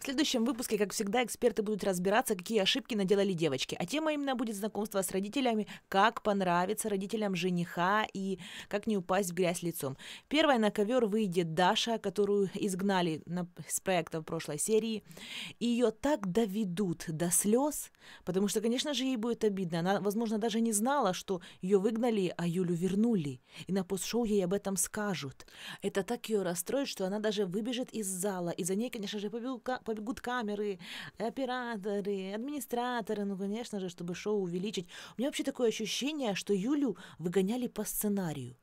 В следующем выпуске, как всегда, эксперты будут разбираться, какие ошибки наделали девочки. А тема именно будет знакомство с родителями, как понравиться родителям жениха и как не упасть в грязь лицом. Первой на ковер выйдет Даша, которую изгнали на, с проекта в прошлой серии. Ее так доведут до слез, потому что, конечно же, ей будет обидно. Она, возможно, даже не знала, что ее выгнали, а Юлю вернули. И на постшоу ей об этом скажут. Это так ее расстроит, что она даже выбежит из зала. И за ней, конечно же, побегут побегут камеры, операторы, администраторы, ну, конечно же, чтобы шоу увеличить. У меня вообще такое ощущение, что Юлю выгоняли по сценарию.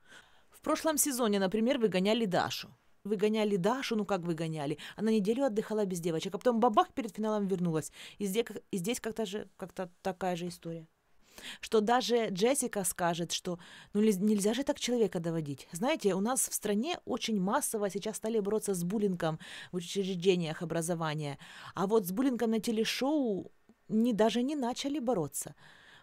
В прошлом сезоне, например, выгоняли Дашу выгоняли Дашу, ну как выгоняли, она неделю отдыхала без девочек, а потом бабах перед финалом вернулась. И здесь, и здесь как-то же, как-то такая же история что даже Джессика скажет, что ну нельзя же так человека доводить. Знаете, у нас в стране очень массово сейчас стали бороться с буллингом в учреждениях образования, а вот с буллингом на телешоу не, даже не начали бороться.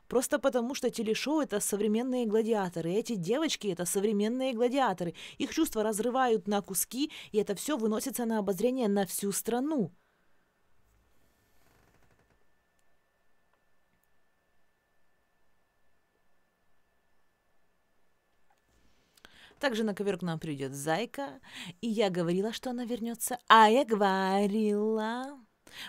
Просто потому, что телешоу — это современные гладиаторы. эти девочки — это современные гладиаторы. Их чувства разрывают на куски, и это все выносится на обозрение на всю страну. Также на ковер к нам придет Зайка. И я говорила, что она вернется. А я говорила.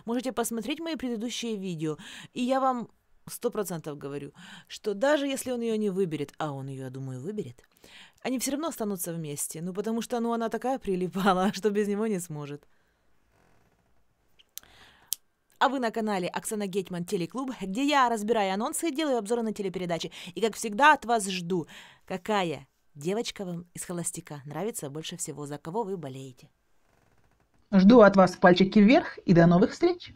Можете посмотреть мои предыдущие видео. И я вам сто процентов говорю, что даже если он ее не выберет, а он ее, я думаю, выберет, они все равно останутся вместе. Ну, потому что, ну, она такая прилипала, что без него не сможет. А вы на канале Оксана Гетман Телеклуб, где я разбираю анонсы и делаю обзоры на телепередачи. И, как всегда, от вас жду, какая Девочка вам из холостяка нравится больше всего, за кого вы болеете. Жду от вас пальчики вверх и до новых встреч!